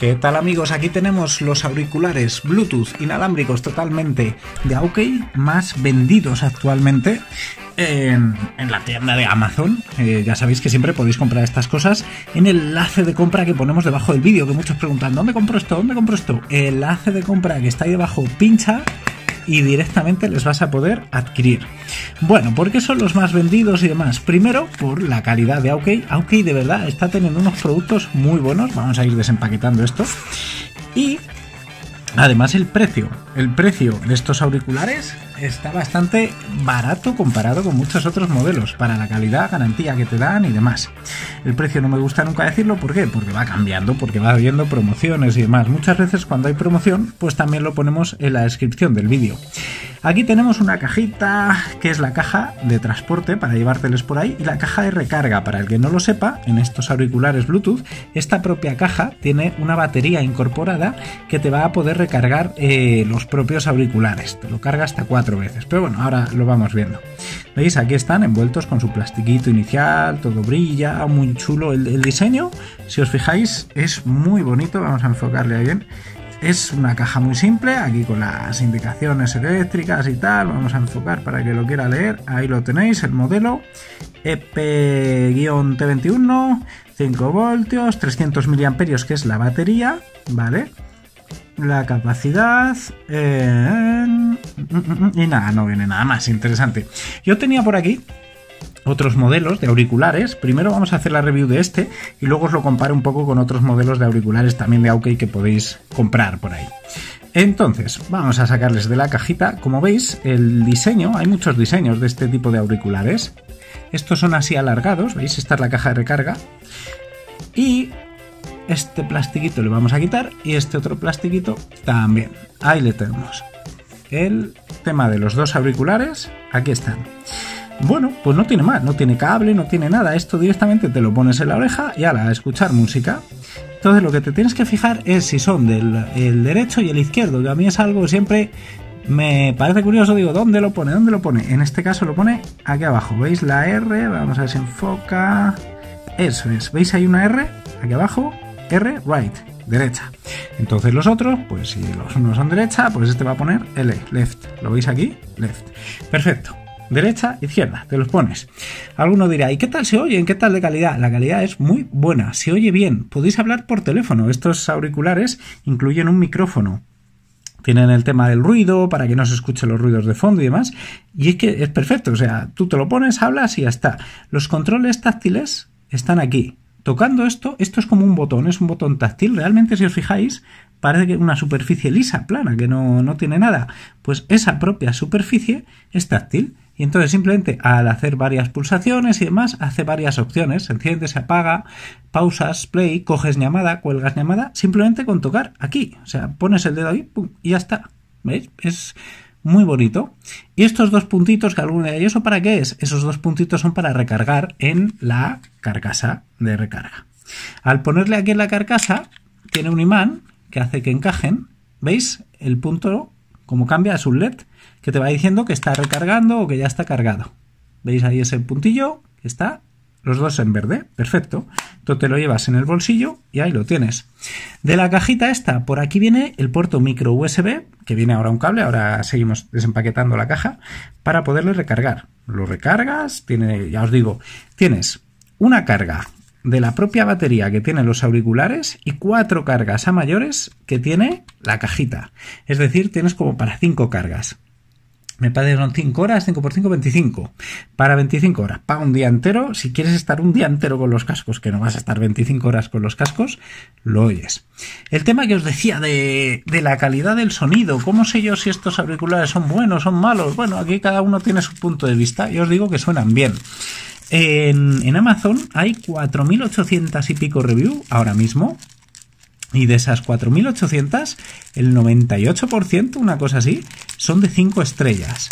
¿Qué tal amigos? Aquí tenemos los auriculares Bluetooth inalámbricos totalmente de Aukey más vendidos actualmente en, la tienda de Amazon. Eh, ya sabéis que siempre podéis comprar estas cosas en el enlace de compra que ponemos debajo del vídeo, que muchos preguntan, ¿dónde compro esto? ¿Dónde compro esto? El enlace de compra que está ahí debajo, pincha y directamente les vas a poder adquirir. Bueno, ¿por qué son los más vendidos y demás? Primero, por la calidad de Aukey. Aukey de verdad está teniendo unos productos muy buenos. Vamos a ir desempaquetando esto. Y Además el precio, el precio de estos auriculares está bastante barato comparado con muchos otros modelos para la calidad, garantía que te dan y demás. El precio no me gusta nunca decirlo, ¿por qué? Porque va cambiando, porque va habiendo promociones y demás. Muchas veces cuando hay promoción, pues también lo ponemos en la descripción del vídeo. Aquí tenemos una cajita que es la caja de transporte para llevárteles por ahí y la caja de recarga. Para el que no lo sepa, en estos auriculares Bluetooth, esta propia caja tiene una batería incorporada que te va a poder recargar eh, los propios auriculares. Te lo carga hasta cuatro veces. Pero bueno, ahora lo vamos viendo. ¿Veis? Aquí están envueltos con su plastiquito inicial, todo brilla, muy chulo el, el diseño. Si os fijáis, es muy bonito. Vamos a enfocarle ahí bien. Es una caja muy simple, aquí con las indicaciones eléctricas y tal, vamos a enfocar para que lo quiera leer, ahí lo tenéis, el modelo EP-T21, 5 voltios, 300 miliamperios que es la batería, ¿vale? La capacidad... Eh, mm, mm, mm, y nada, no viene nada más interesante. Yo tenía por aquí otros modelos de auriculares. Primero vamos a hacer la review de este y luego os lo comparo un poco con otros modelos de auriculares también de Aukey que podéis comprar por ahí. Entonces, vamos a sacarles de la cajita. Como veis, el diseño, hay muchos diseños de este tipo de auriculares. Estos son así alargados, veis, esta es la caja de recarga. Y este plastiquito le vamos a quitar y este otro plastiquito también. Ahí le tenemos. El tema de los dos auriculares, aquí están. Bueno, pues no tiene más, no tiene cable, no tiene nada. Esto directamente te lo pones en la oreja y a la escuchar música. Entonces lo que te tienes que fijar es si son del derecho y el izquierdo, que a mí es algo siempre me parece curioso. Digo, ¿dónde lo pone? ¿Dónde lo pone? En este caso lo pone aquí abajo. ¿Veis la R? Vamos a ver si enfoca. Eso es. ¿Veis? Hay una R aquí abajo. R, right, derecha. Entonces los otros, pues si los unos son derecha, pues este va a poner L, left. ¿Lo veis aquí? Left. Perfecto derecha, izquierda, te los pones. Alguno dirá, ¿y qué tal se ¿en ¿Qué tal de calidad? La calidad es muy buena, se oye bien, podéis hablar por teléfono. Estos auriculares incluyen un micrófono. Tienen el tema del ruido, para que no se escuchen los ruidos de fondo y demás. Y es que es perfecto, o sea, tú te lo pones, hablas y ya está. Los controles táctiles están aquí. Tocando esto, esto es como un botón, es un botón táctil. Realmente, si os fijáis, parece que una superficie lisa, plana, que no, no tiene nada. Pues esa propia superficie es táctil y entonces simplemente al hacer varias pulsaciones y demás, hace varias opciones. Se enciende, se apaga, pausas, play, coges llamada, cuelgas llamada, simplemente con tocar aquí. O sea, pones el dedo ahí, y ya está. ¿Veis? Es muy bonito. Y estos dos puntitos que alguno de eso para qué es? Esos dos puntitos son para recargar en la carcasa de recarga. Al ponerle aquí en la carcasa, tiene un imán que hace que encajen. ¿Veis? El punto como cambia es un LED que te va diciendo que está recargando o que ya está cargado. ¿Veis ahí ese puntillo? Está los dos en verde, perfecto. Tú te lo llevas en el bolsillo y ahí lo tienes. De la cajita esta, por aquí viene el puerto micro USB, que viene ahora un cable, ahora seguimos desempaquetando la caja, para poderle recargar. Lo recargas, tiene, ya os digo, tienes una carga de la propia batería que tienen los auriculares y cuatro cargas a mayores que tiene la cajita. Es decir, tienes como para cinco cargas. Me pagaron cinco horas, 5 por 5, 25. Para 25 horas, para un día entero. Si quieres estar un día entero con los cascos, que no vas a estar 25 horas con los cascos, lo oyes. El tema que os decía de, la calidad del sonido, ¿cómo sé yo si estos auriculares son buenos, son malos? Bueno, aquí cada uno tiene su punto de vista y os digo que suenan bien. En, Amazon hay 4.800 y pico review ahora mismo. Y de esas 4.800, el 98%, una cosa así, son de 5 estrellas.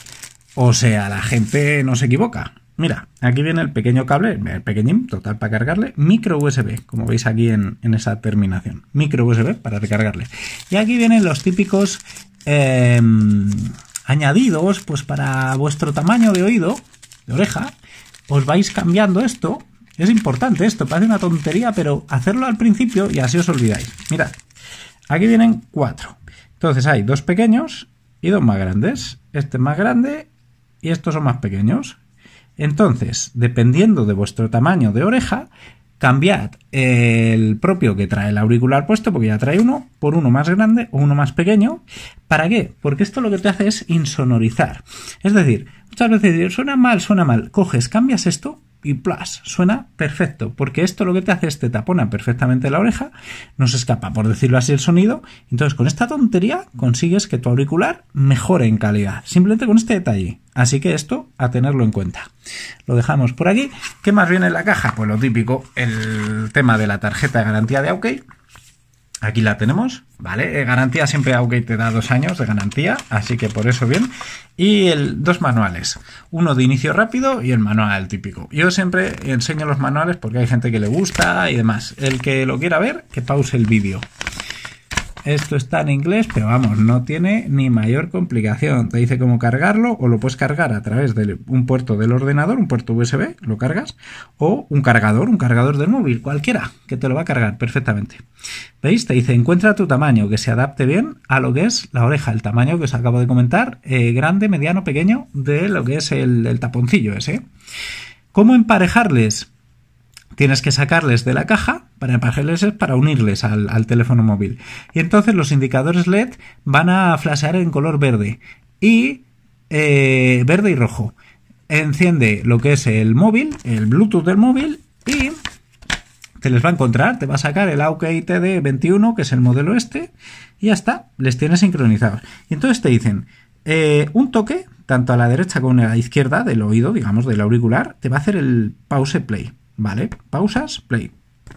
O sea, la gente no se equivoca. Mira, aquí viene el pequeño cable, el pequeñín, total para cargarle, micro USB, como veis aquí en, esa terminación. Micro USB para recargarle. Y aquí vienen los típicos em, añadidos, pues para vuestro tamaño de oído, de oreja, os vais cambiando esto. Es importante esto, parece una tontería, pero hacerlo al principio y así os olvidáis. Mirad, aquí vienen cuatro. Entonces hay dos pequeños y dos más grandes. Este es más grande y estos son más pequeños. Entonces, dependiendo de vuestro tamaño de oreja, cambiad el propio que trae el auricular puesto, porque ya trae uno, por uno más grande o uno más pequeño. ¿Para qué? Porque esto lo que te hace es insonorizar. Es decir, muchas veces suena mal, suena mal. Coges, cambias esto y plus suena perfecto, porque esto lo que te hace es te tapona perfectamente la oreja, no se escapa, por decirlo así, el sonido. Entonces, con esta tontería consigues que tu auricular mejore en calidad, simplemente con este detalle. Así que esto a tenerlo en cuenta. Lo dejamos por aquí. ¿Qué más viene en la caja? Pues lo típico, el tema de la tarjeta de garantía de OK Aquí la tenemos, ¿vale? Eh, garantía siempre aunque te da dos años de garantía, así que por eso bien. Y el, dos manuales, uno de inicio rápido y el manual típico. Yo siempre enseño los manuales porque hay gente que le gusta y demás. El que lo quiera ver, que pause el vídeo. Esto está en inglés, pero vamos, no tiene ni mayor complicación. Te dice cómo cargarlo o lo puedes cargar a través de un puerto del ordenador, un puerto USB, lo cargas, o un cargador, un cargador del móvil, cualquiera, que te lo va a cargar perfectamente. ¿Veis? Te dice, encuentra tu tamaño, que se adapte bien a lo que es la oreja, el tamaño que os acabo de comentar, eh, grande, mediano, pequeño, de lo que es el taponcillo ese. ¿Cómo emparejarles? tienes que sacarles de la caja para para unirles al, teléfono móvil. Y entonces los indicadores LED van a flashear en color verde y eh, verde y rojo. Enciende lo que es el móvil, el Bluetooth del móvil y te les va a encontrar, te va a sacar el AUK ITD 21, que es el modelo este, y ya está, les tiene sincronizados. Y entonces te dicen, eh, un toque, tanto a la derecha como a la izquierda del oído, digamos, del auricular, te va a hacer el pause play. Vale, pausas, play.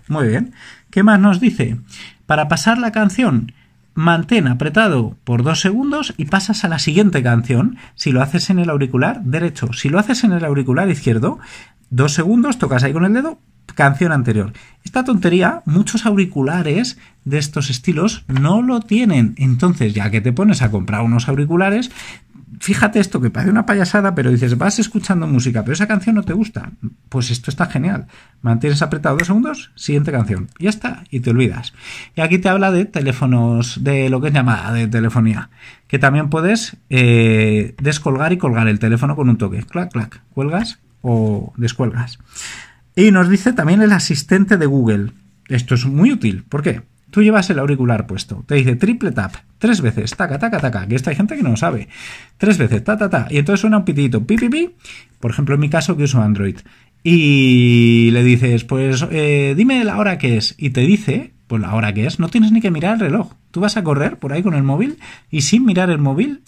Muy bien. ¿Qué más nos dice? Para pasar la canción, mantén apretado por dos segundos y pasas a la siguiente canción. Si lo haces en el auricular derecho, si lo haces en el auricular izquierdo, dos segundos, tocas ahí con el dedo, canción anterior. Esta tontería, muchos auriculares de estos estilos no lo tienen. Entonces, ya que te pones a comprar unos auriculares, fíjate esto que parece una payasada, pero dices, vas escuchando música, pero esa canción no te gusta. Pues esto está genial. Mantienes apretado dos segundos, siguiente canción. Ya está, y te olvidas. Y aquí te habla de teléfonos, de lo que es llamada de telefonía, que también puedes eh, descolgar y colgar el teléfono con un toque. Clac, clac, cuelgas o descuelgas. Y nos dice también el asistente de Google. Esto es muy útil. ¿Por qué? Tú llevas el auricular puesto, te dice triple tap, tres veces, taca, taca, taca, que esta hay gente que no sabe, tres veces, ta, ta, ta, y entonces suena un pitidito, pi, pi, pi, por ejemplo en mi caso que uso Android, y le dices, pues eh, dime la hora que es, y te dice, pues la hora que es, no tienes ni que mirar el reloj, tú vas a correr por ahí con el móvil, y sin mirar el móvil,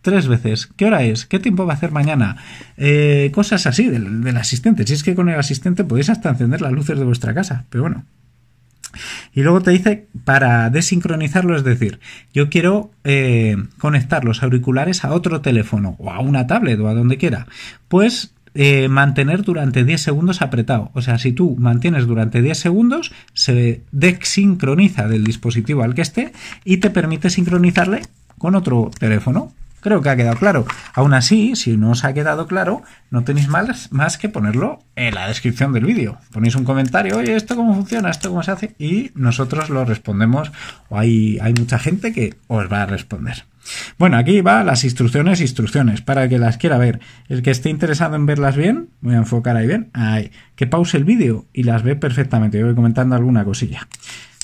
tres veces. ¿Qué hora es? ¿Qué tiempo va a hacer mañana? Eh, cosas así del asistente. Si es que con el asistente podéis hasta encender las luces de vuestra casa. Pero bueno, y luego te dice para desincronizarlo, es decir, yo quiero eh, conectar los auriculares a otro teléfono o a una tablet o a donde quiera. Pues eh, mantener durante 10 segundos apretado. O sea, si tú mantienes durante 10 segundos, se desincroniza del dispositivo al que esté y te permite sincronizarle con otro teléfono. Creo que ha quedado claro. Aún así, si no os ha quedado claro, no tenéis más, que ponerlo en la descripción del vídeo. Ponéis un comentario, oye, ¿esto cómo funciona? ¿Esto cómo se hace? Y nosotros lo respondemos, o hay, hay mucha gente que os va a responder. Bueno, aquí va las instrucciones, instrucciones, para el que las quiera ver. El que esté interesado en verlas bien, voy a enfocar ahí bien, ahí, que pause el vídeo y las ve perfectamente. Yo voy comentando alguna cosilla,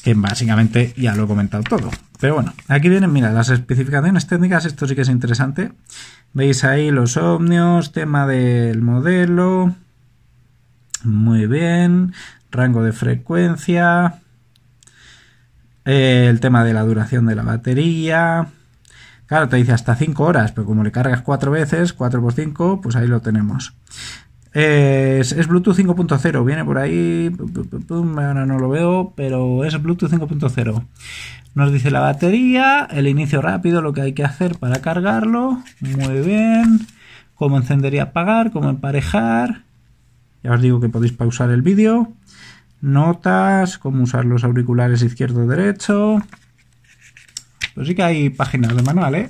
que básicamente ya lo he comentado todo. Pero bueno, aquí vienen, mira, las especificaciones técnicas, esto sí que es interesante. Veis ahí los ómnios, tema del modelo. Muy bien. Rango de frecuencia. Eh, el tema de la duración de la batería. Claro, te dice hasta 5 horas, pero como le cargas 4 veces, 4 por 5, pues ahí lo tenemos. Eh, es, es, Bluetooth 5.0, viene por ahí. Ahora no lo veo, pero es Bluetooth 5.0. Nos dice la batería, el inicio rápido, lo que hay que hacer para cargarlo. Muy bien. Cómo encender y apagar, cómo emparejar. Ya os digo que podéis pausar el vídeo. Notas, cómo usar los auriculares izquierdo-derecho. Pues sí que hay páginas de manual, ¿eh?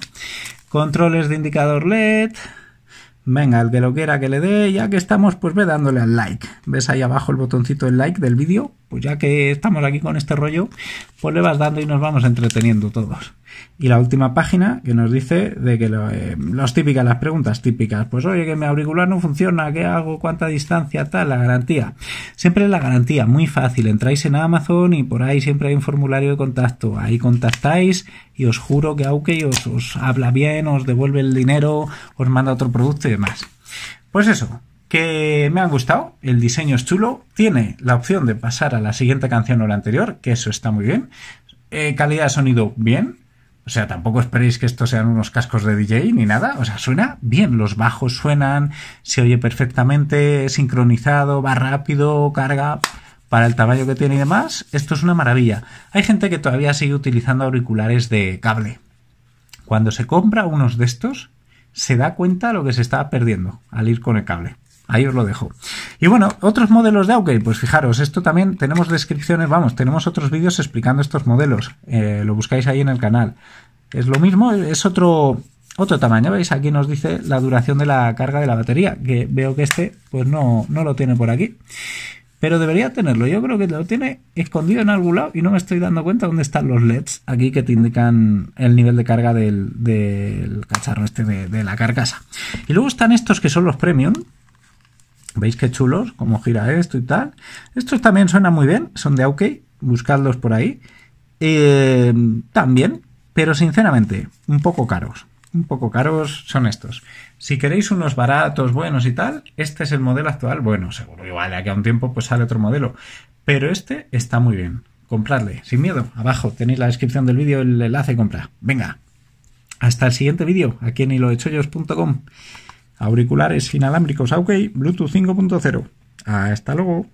Controles de indicador LED. Venga, el que lo quiera que le dé, ya que estamos, pues ve dándole al like. ¿Ves ahí abajo el botoncito del like del vídeo? pues ya que estamos aquí con este rollo, pues le vas dando y nos vamos entreteniendo todos. Y la última página que nos dice de que eh, los típicas, las preguntas típicas, pues oye, que mi auricular no funciona, ¿qué hago? ¿Cuánta distancia? Tal, la garantía. Siempre la garantía, muy fácil. Entráis en Amazon y por ahí siempre hay un formulario de contacto. Ahí contactáis y os juro que aunque os habla bien, os devuelve el dinero, os manda otro producto y demás. Pues eso, que me han gustado, el diseño es chulo, tiene la opción de pasar a la siguiente canción o la anterior, que eso está muy bien, eh, calidad de sonido bien, o sea, tampoco esperéis que estos sean unos cascos de DJ ni nada, o sea, suena bien, los bajos suenan, se oye perfectamente, sincronizado, va rápido, carga para el tamaño que tiene y demás, esto es una maravilla. Hay gente que todavía sigue utilizando auriculares de cable. Cuando se compra unos de estos, se da cuenta lo que se está perdiendo al ir con el cable. Ahí os lo dejo. Y bueno, otros modelos de Aukey, pues fijaros, esto también tenemos descripciones, vamos, tenemos otros vídeos explicando estos modelos. Eh, lo buscáis ahí en el canal. Es lo mismo, es otro, otro tamaño, ¿veis? Aquí nos dice la duración de la carga de la batería, que veo que este pues no, no lo tiene por aquí. Pero debería tenerlo, yo creo que lo tiene escondido en algún lado y no me estoy dando cuenta dónde están los LEDs aquí que te indican el nivel de carga del, cacharro este de, de la carcasa. Y luego están estos que son los premium, ¿Veis qué chulos? Cómo gira esto y tal. Estos también suenan muy bien, son de Aukey. buscadlos por ahí. Eh, también, pero sinceramente, un poco caros. Un poco caros son estos. Si queréis unos baratos, buenos y tal, este es el modelo actual. Bueno, seguro que vale, aquí a un tiempo pues sale otro modelo. Pero este está muy bien. Compradle, sin miedo. Abajo tenéis la descripción del vídeo, el enlace de compra. Venga, hasta el siguiente vídeo, aquí en hilodechollos.com Auriculares inalámbricos, ok, Bluetooth 5.0. Hasta luego.